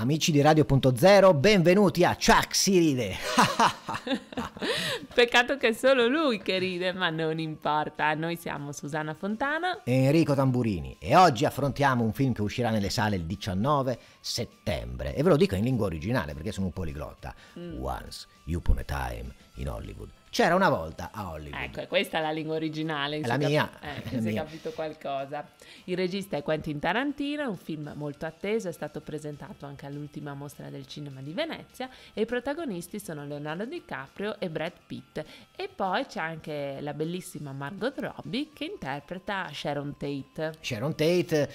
Amici di Radio.0, benvenuti a Chuck si ride. Peccato che è solo lui che ride, ma non importa. Noi siamo Susanna Fontana e Enrico Tamburini e oggi affrontiamo un film che uscirà nelle sale il 19 settembre. E ve lo dico in lingua originale perché sono un poliglotta. Mm. Once upon a time in Hollywood. C'era una volta a Hollywood. Ecco, questa è la lingua originale. È la cap- eh, mia. Eh, la se hai capito qualcosa. Il regista è Quentin Tarantino, è un film molto atteso, è stato presentato anche all'ultima mostra del cinema di Venezia e i protagonisti sono Leonardo DiCaprio e Brad Pitt. E poi c'è anche la bellissima Margot Robbie che interpreta Sharon Tate. Sharon Tate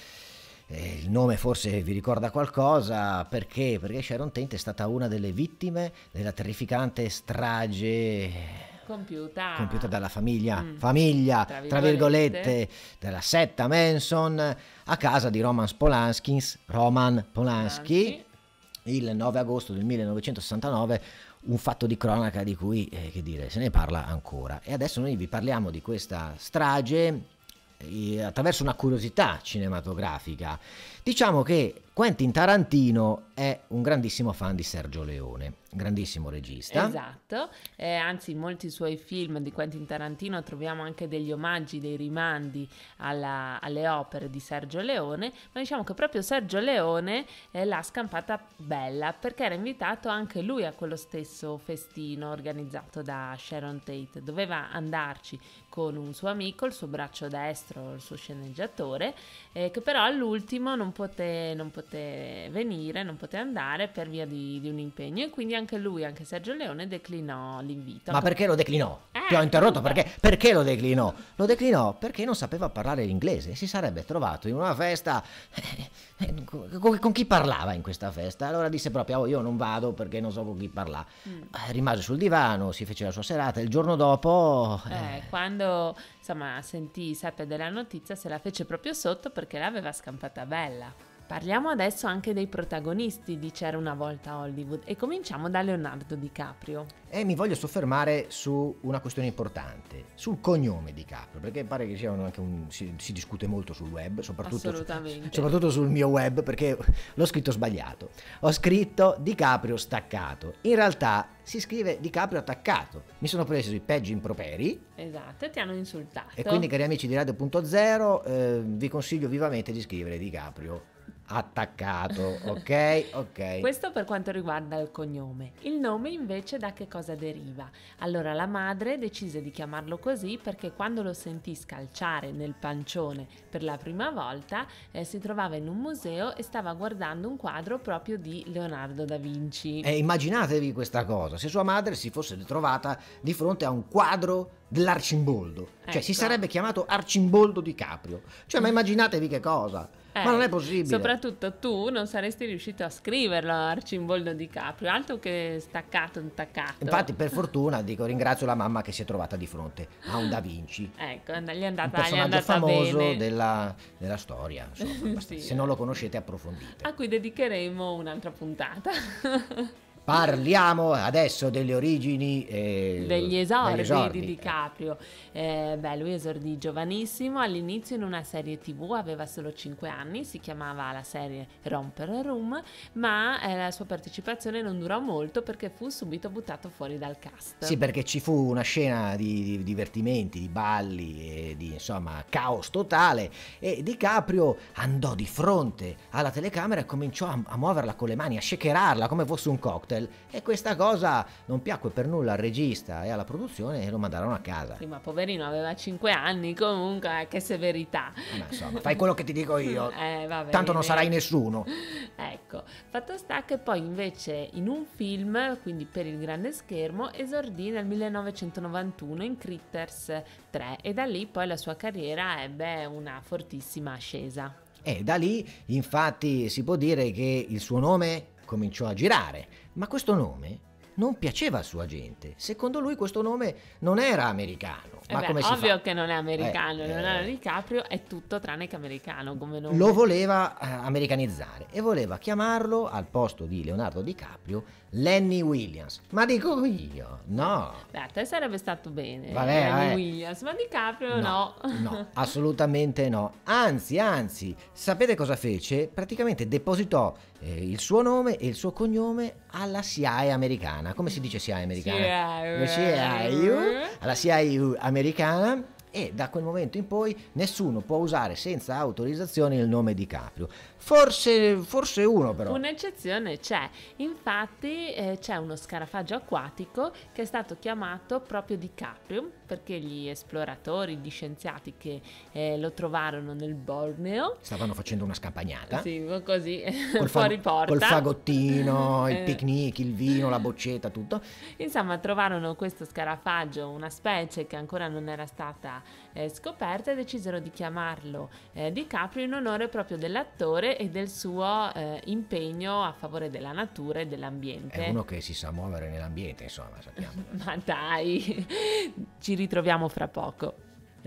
eh, il nome forse vi ricorda qualcosa, perché? Perché Sharon Tate è stata una delle vittime della terrificante strage compiuta, compiuta dalla famiglia, mm. famiglia tra, virgolette. della setta Manson a casa di Roman Polanski, Roman Polanski, il 9 agosto del 1969 un fatto di cronaca di cui eh, che dire, se ne parla ancora. E adesso noi vi parliamo di questa strage eh, attraverso una curiosità cinematografica. Diciamo che Quentin Tarantino è un grandissimo fan di Sergio Leone, grandissimo regista. Esatto, eh, anzi in molti suoi film di Quentin Tarantino troviamo anche degli omaggi, dei rimandi alla, alle opere di Sergio Leone, ma diciamo che proprio Sergio Leone eh, l'ha scampata bella perché era invitato anche lui a quello stesso festino organizzato da Sharon Tate. Doveva andarci con un suo amico, il suo braccio destro, il suo sceneggiatore, eh, che però all'ultimo non poteva... non poté venire, non poté andare per via di, di, un impegno e quindi anche lui, anche Sergio Leone, declinò l'invito. Ma perché lo declinò? Eh, Ti ho interrotto perché, perché lo declinò? Lo declinò perché non sapeva parlare l'inglese si sarebbe trovato in una festa eh, eh, con, con, chi parlava in questa festa. Allora disse proprio oh, io non vado perché non so con chi parlare. Mm. Eh, rimase sul divano, si fece la sua serata il giorno dopo... Eh, eh. Quando insomma sentì, seppe della notizia, se la fece proprio sotto perché l'aveva scampata bella. Parliamo adesso anche dei protagonisti di C'era una volta Hollywood e cominciamo da Leonardo DiCaprio. E mi voglio soffermare su una questione importante, sul cognome DiCaprio, perché pare che sia anche un, si, si, discute molto sul web, soprattutto, soprattutto sul mio web, perché l'ho scritto sbagliato. Ho scritto DiCaprio staccato. In realtà si scrive DiCaprio attaccato. Mi sono preso i peggi improperi. Esatto, ti hanno insultato. E quindi, cari amici di Radio.0, eh, vi consiglio vivamente di scrivere DiCaprio attaccato, ok? Ok. Questo per quanto riguarda il cognome. Il nome invece da che cosa deriva? Allora la madre decise di chiamarlo così perché quando lo sentì scalciare nel pancione per la prima volta eh, si trovava in un museo e stava guardando un quadro proprio di Leonardo da Vinci. E immaginatevi questa cosa, se sua madre si fosse ritrovata di fronte a un quadro dell'Arcimboldo, cioè ecco. si sarebbe chiamato Arcimboldo di Caprio. Cioè ma immaginatevi che cosa? Eh, Ma non è possibile. Soprattutto tu non saresti riuscito a scriverlo Arcimboldo di Caprio, altro che staccato, intaccato. Infatti, per fortuna, dico, ringrazio la mamma che si è trovata di fronte a un Da Vinci. Ecco, gli è andata, un personaggio famoso della, della, storia. Insomma, sì. Se non lo conoscete, approfondite. A cui dedicheremo un'altra puntata. Parliamo adesso delle origini eh, degli, esordi degli esordi di DiCaprio. Eh, beh, lui esordì giovanissimo, all'inizio in una serie TV, aveva solo 5 anni, si chiamava la serie Romper Room, ma eh, la sua partecipazione non durò molto perché fu subito buttato fuori dal cast. Sì, perché ci fu una scena di, di divertimenti, di balli e di insomma caos totale e DiCaprio andò di fronte alla telecamera e cominciò a, a muoverla con le mani, a shakerarla come fosse un cocktail hotel e questa cosa non piacque per nulla al regista e alla produzione e lo mandarono a casa. Sì, ma poverino aveva 5 anni, comunque eh, che severità. Eh, ma insomma, fai quello che ti dico io. eh, vabbè, Tanto non sarai nessuno. Ecco, fatto sta che poi invece in un film, quindi per il grande schermo, esordì nel 1991 in Critters 3 e da lì poi la sua carriera ebbe una fortissima ascesa. E da lì, infatti, si può dire che il suo nome cominciò a girare, ma questo nome non piaceva al suo agente. Secondo lui questo nome non era americano. Ma eh beh, come si ovvio fa? che non è americano, eh, Leonardo eh, DiCaprio è tutto tranne che americano come nome. Lo voleva eh, americanizzare e voleva chiamarlo al posto di Leonardo DiCaprio Lenny Williams. Ma dico io, no. Beh, a te sarebbe stato bene Vabbè, Lenny eh. Williams, ma DiCaprio no. No, no assolutamente no. Anzi, anzi, sapete cosa fece? Praticamente depositò eh, il suo nome e il suo cognome alla CIA americana. Come si dice CIA americana? CIA. CIA. CIA. Alla CIA americana americana e da quel momento in poi nessuno può usare senza autorizzazione il nome di Caprio. Forse, forse uno però. Un'eccezione c'è, infatti eh, c'è uno scarafaggio acquatico che è stato chiamato proprio di Caprio perché gli esploratori, gli scienziati che eh, lo trovarono nel Borneo stavano facendo una scampagnata. Sì, così, col fuori porta. Col fagottino, il eh. picnic, il vino, la boccetta, tutto. Insomma, trovarono questo scarafaggio, una specie che ancora non era stata eh, scoperta decisero di chiamarlo eh, DiCaprio in onore proprio dell'attore e del suo eh, impegno a favore della natura e dell'ambiente. È uno che si sa muovere nell'ambiente, insomma, sappiamo. Ma dai, ci ritroviamo fra poco.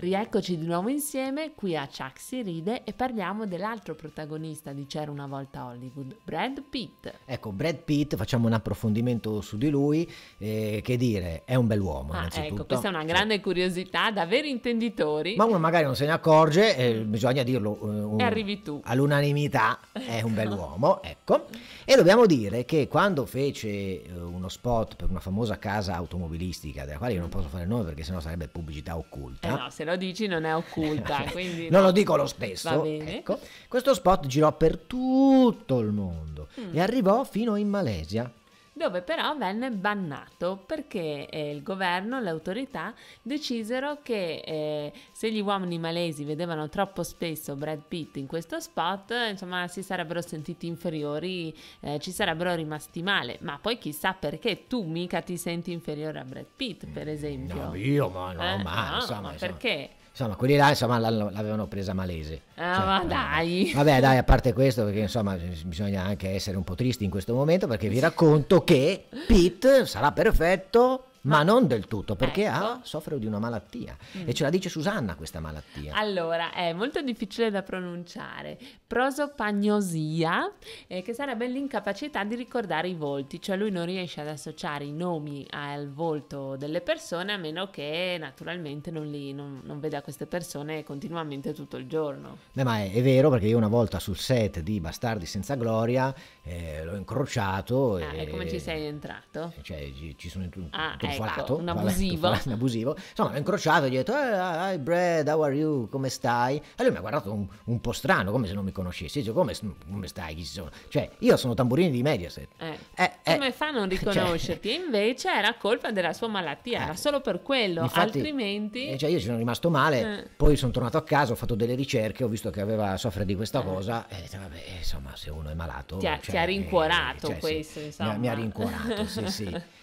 Rieccoci di nuovo insieme qui a Chuck si ride e parliamo dell'altro protagonista di C'era una volta Hollywood, Brad Pitt. Ecco, Brad Pitt, facciamo un approfondimento su di lui, eh, che dire, è un bell'uomo. Ah, ecco, questa è una grande sì. curiosità da veri intenditori. Ma uno magari non se ne accorge, eh, bisogna dirlo eh, un, e arrivi tu. all'unanimità, è un bell'uomo, ecco. E dobbiamo dire che quando fece eh, uno spot per una famosa casa automobilistica, della quale io non posso fare il nome perché sennò sarebbe pubblicità occulta. Eh no, se lo dici non è occulta. quindi non no. lo dico lo stesso. Ecco. Questo spot girò per tutto il mondo mm. e arrivò fino in Malesia dove però venne bannato perché eh, il governo, le autorità decisero che eh, se gli uomini malesi vedevano troppo spesso Brad Pitt in questo spot, insomma si sarebbero sentiti inferiori, eh, ci sarebbero rimasti male, ma poi chissà perché tu mica ti senti inferiore a Brad Pitt, per mm, esempio. No, io ma no, eh, ma, no, insomma, ma perché? insomma, quelli là insomma, l'avevano presa malese. Ah, cioè, ma eh, dai! Eh, vabbè, dai, a parte questo, perché insomma, bisogna anche essere un po' tristi in questo momento, perché vi racconto che Pete sarà perfetto ma, non del tutto, perché ecco. ha, soffre di una malattia. Mm. E ce la dice Susanna questa malattia. Allora, è molto difficile da pronunciare. Prosopagnosia, eh, che sarebbe l'incapacità di ricordare i volti, cioè lui non riesce ad associare i nomi al volto delle persone, a meno che naturalmente non, li, non, non veda queste persone continuamente tutto il giorno. Beh, ma è, è vero, perché io una volta sul set di Bastardi senza gloria eh, l'ho incrociato. Ah, e, come ci sei entrato? Cioè, ci, ci sono ah, Ecco, un abusivo. Vabbè, un abusivo. Insomma, l'ho incrociato e gli ho detto, eh, hi Brad, how are you? Come stai? E lui mi ha guardato un, un po' strano, come se non mi conoscesse. Dice, come, come, stai? Chi sono? Cioè, io sono tamburini di Mediaset. Eh. Eh, eh come fa a non cioè riconoscerti? Cioè, Invece era colpa della sua malattia, era eh, solo per quello, infatti, altrimenti... Cioè, io ci sono rimasto male, poi sono tornato a casa, ho fatto delle ricerche, ho visto che aveva, soffre di questa cosa, e ho detto: vabbè, insomma, se uno è malato... Ti, cioè, ha rincuorato cioè, questo. Sì, mi, ha, mi, ha, rincuorato, sì, sì.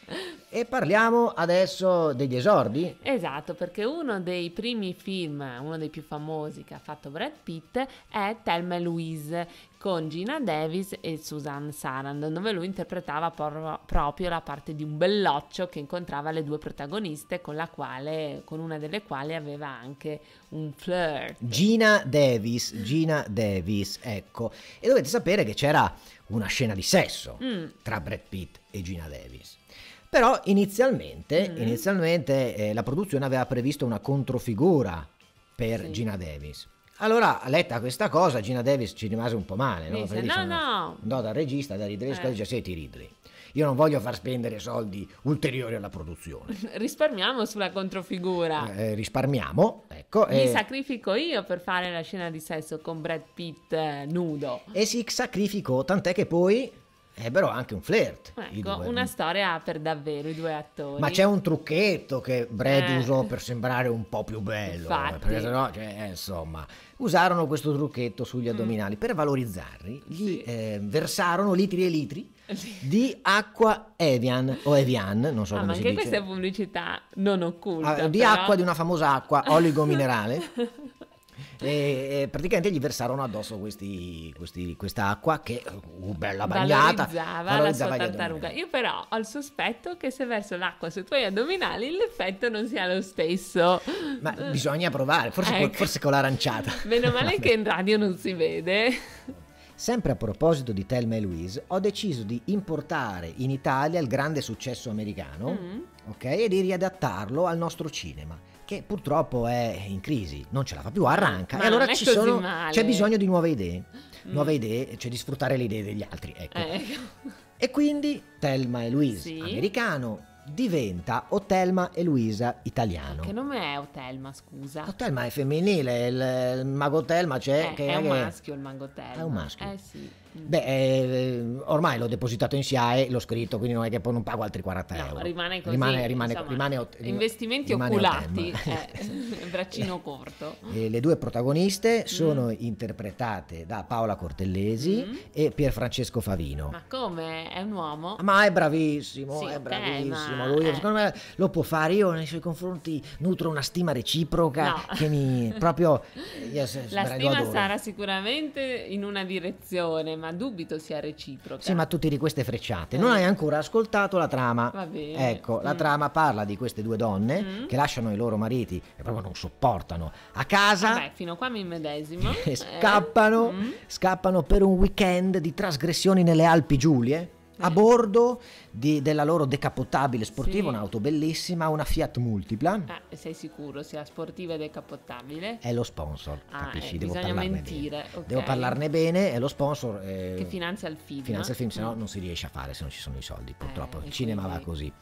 E parliamo adesso degli esordi. Esatto, perché uno dei primi film, uno dei più famosi che ha fatto Brad Pitt è Thelma Louise con Gina Davis e Susan Sarandon, dove lui interpretava por- proprio la parte di un belloccio che incontrava le due protagoniste, con, quale, con una delle quali aveva anche un flirt. Gina Davis, Gina Davis, ecco. E dovete sapere che c'era una scena di sesso mm. tra Brad Pitt e Gina Davis. Però inizialmente, mm. inizialmente eh, la produzione aveva previsto una controfigura per sì. Gina Davis. Allora, letta questa cosa, Gina Davis ci rimase un po' male, no? Dice, no, no. Andò dal regista, da Ridley eh. Scott, dice, senti Ridley, io non voglio far spendere soldi ulteriori alla produzione. risparmiamo sulla controfigura. Eh, eh, risparmiamo, ecco. Mi e... sacrifico io per fare la scena di sesso con Brad Pitt eh, nudo. E si sacrificò, tant'è che poi è eh, però anche un flirt. Ecco, due, una no? Mm. storia per davvero i due attori. Ma c'è un trucchetto che Brad eh. usò per sembrare un po' più bello. Perché sennò, cioè, eh, insomma, usarono questo trucchetto sugli mm. addominali. Mm. Per valorizzarli, gli sì. eh, versarono litri e litri di acqua Evian o Evian, non so ah, come si dice. Ma anche questa è pubblicità non occulta. Ah, di però. acqua, di una famosa acqua oligominerale e, e praticamente gli versarono addosso questi, questi, quest'acqua che, uh, bella bagnata, valorizzava, valorizzava la sua tartaruga. Io però ho il sospetto che se verso l'acqua sui tuoi addominali l'effetto non sia lo stesso. Ma bisogna provare, forse, ecco. forse con l'aranciata. Meno male che in radio non si vede. Sempre a proposito di Thelma e Louise, ho deciso di importare in Italia il grande successo americano mm. okay, e di riadattarlo al nostro cinema che purtroppo è in crisi, non ce la fa più, arranca. Ma e allora sono, c'è bisogno di nuove idee, mm. nuove idee, cioè di sfruttare le idee degli altri. Ecco. Eh, E quindi Thelma e Louise, sì. americano, diventa Otelma e Luisa italiano. Che nome è Otelma, scusa? Otelma è femminile, il, il mago Thelma c'è... Cioè, eh, che, è un maschio il mago Telma. È un maschio. Eh sì. Beh, eh, ormai l'ho depositato in SIAE, l'ho scritto, quindi non è che poi non pago altri 40 no, euro. Rimane così. Rimane, rimane, insomma, rimane ot- investimenti rimane oculati, eh, eh braccino eh. corto. E le due protagoniste mm. sono interpretate da Paola Cortellesi mm. e Pierfrancesco Favino. Ma come? È un uomo? Ma è bravissimo, sì, è bravissimo. Ma... Lui, eh. Secondo me lo può fare. Io nei suoi confronti nutro una stima reciproca no. che mi proprio... Io, eh, La stima sarà sicuramente in una direzione, ma dubito sia reciproca. Sì, ma tu tiri queste frecciate. Non eh. hai ancora ascoltato la trama. Va bene. Ecco, la mm. trama parla di queste due donne mm. che lasciano i loro mariti e proprio non sopportano a casa. Vabbè, fino a qua mi medesimo. e scappano, eh. Mm. scappano per un weekend di trasgressioni nelle Alpi Giulie a eh. bordo di, della loro decapottabile sportiva, sì. un'auto bellissima, una Fiat Multipla. Ah, sei sicuro sia sportiva e decapottabile? È lo sponsor, ah, capisci? Eh, devo parlarne mentire. Bene. Okay. Devo parlarne bene, è lo sponsor. Eh, che finanzia il film. Finanzia il film, mm. se no non si riesce a fare se non ci sono i soldi, eh, purtroppo. Eh, il cinema quindi... va così.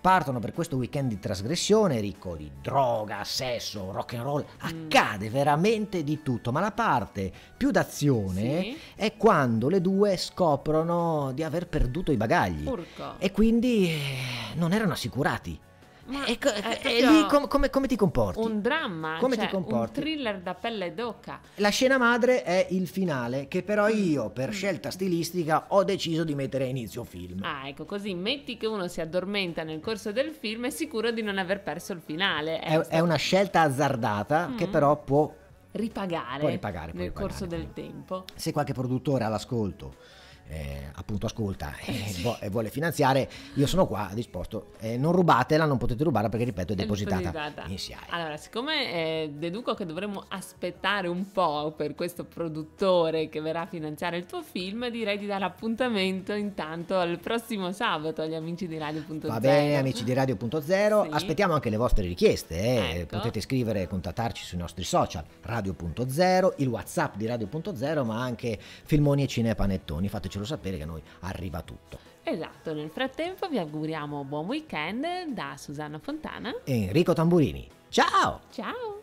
Partono per questo weekend di trasgressione ricco di droga, sesso, rock and roll, mm. accade veramente di tutto, ma la parte più d'azione sì. è quando le due scoprono di aver perduto perduto i bagagli Urca. e quindi eh, non erano assicurati. Ma e, co- eh, eh, lì com- come, come, ti comporti? Un dramma, come cioè, ti comporti? un thriller da pelle d'oca. La scena madre è il finale, che però mm. io, per mm. scelta stilistica, ho deciso di mettere a inizio film. Ah, ecco, così metti che uno si addormenta nel corso del film, è sicuro di non aver perso il finale. È, è, una scelta azzardata, mm. che però può ripagare, può ripagare può nel ripagare, corso può. del tempo. Se qualche produttore all'ascolto eh, appunto ascolta eh, sì. e, vuole finanziare, io sono qua disposto. Eh, non rubatela, non potete rubarla perché ripeto è depositata, è in SIAE. Allora, siccome eh, deduco che dovremmo aspettare un po' per questo produttore che verrà a finanziare il tuo film, direi di dare appuntamento intanto al prossimo sabato agli amici di Radio.0. Va bene, amici di Radio.0, sì. aspettiamo anche le vostre richieste, eh. ecco. potete scrivere e contattarci sui nostri social Radio.0, il WhatsApp di Radio.0, ma anche filmoni e cine panettoni. Fateci fatecelo sapere che a noi arriva tutto. Esatto, nel frattempo vi auguriamo buon weekend da Susanna Fontana e Enrico Tamburini. Ciao! Ciao!